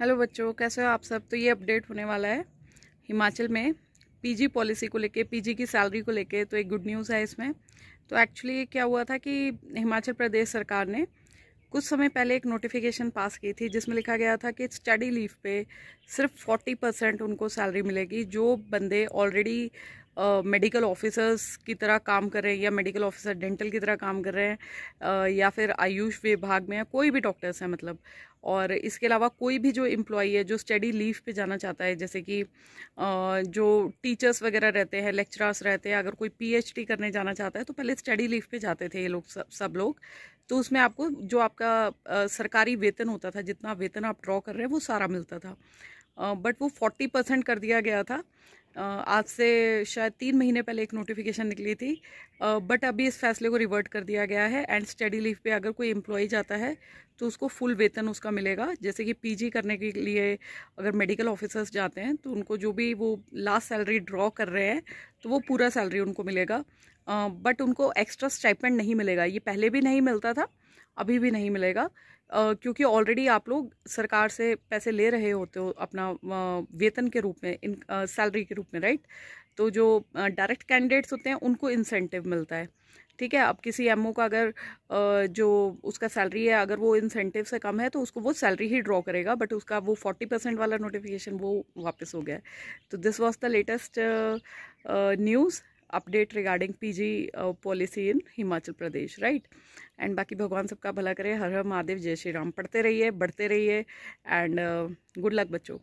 hello बच्चों कैसे हो आप सब तो ये अपडेट होने वाला है हिमाचल में पीजी पॉलिसी को लेके पीजी की सैलरी को लेके तो एक गुड न्यूज़ है इसमें तो एक्चुअली क्या हुआ था कि हिमाचल प्रदेश सरकार ने कुछ समय पहले एक नोटिफिकेशन पास की थी जिसमें लिखा गया था कि स्टडी लीव पे सिर्फ 40 परसेंट उनको सैलरी मिलेगी जो बंदे ऑलरेडी मेडिकल ऑफिसर्स की तरह काम कर रहे हैं या मेडिकल ऑफिसर डेंटल की तरह काम कर रहे हैं या फिर आयुष विभाग में या कोई भी डॉक्टर्स हैं मतलब और इसके अलावा कोई भी जो एम्प्लॉई है जो स्टडी लीव पे जाना चाहता है जैसे कि जो टीचर्स वगैरह रहते हैं लेक्चरर्स रहते हैं अगर कोई पीएचडी करने जाना चाहता है तो पहले स्टडी लीव पे जाते थे ये लोग सब, सब लोग तो उसमें आपको जो आपका सरकारी वेतन होता था जितना वेतन आप ड्रॉ कर रहे हैं वो सारा मिलता था बट वो फोर्टी परसेंट कर दिया गया था आज से शायद तीन महीने पहले एक नोटिफिकेशन निकली थी बट अभी इस फैसले को रिवर्ट कर दिया गया है एंड स्टडी लीव पे अगर कोई एम्प्लॉय जाता है तो उसको फुल वेतन उसका मिलेगा जैसे कि पीजी करने के लिए अगर मेडिकल ऑफिसर्स जाते हैं तो उनको जो भी वो लास्ट सैलरी ड्रॉ कर रहे हैं तो वो पूरा सैलरी उनको मिलेगा बट उनको एक्स्ट्रा स्टाइपेंड नहीं मिलेगा ये पहले भी नहीं मिलता था अभी भी नहीं मिलेगा आ, क्योंकि ऑलरेडी आप लोग सरकार से पैसे ले रहे होते हो अपना वेतन के रूप में इन सैलरी के रूप में राइट तो जो डायरेक्ट कैंडिडेट्स होते हैं उनको इंसेंटिव मिलता है ठीक है अब किसी एमओ का अगर जो उसका सैलरी है अगर वो इंसेंटिव से कम है तो उसको वो सैलरी ही ड्रॉ करेगा बट उसका वो फोर्टी परसेंट वाला नोटिफिकेशन वो वापस हो गया है तो this was the latest news update regarding PG policy in Himachal Pradesh right and बाकी भगवान सबका भला करे हर हर महादेव जय श्री राम पढ़ते रहिए बढ़ते रहिए एंड गुड लक बच्चों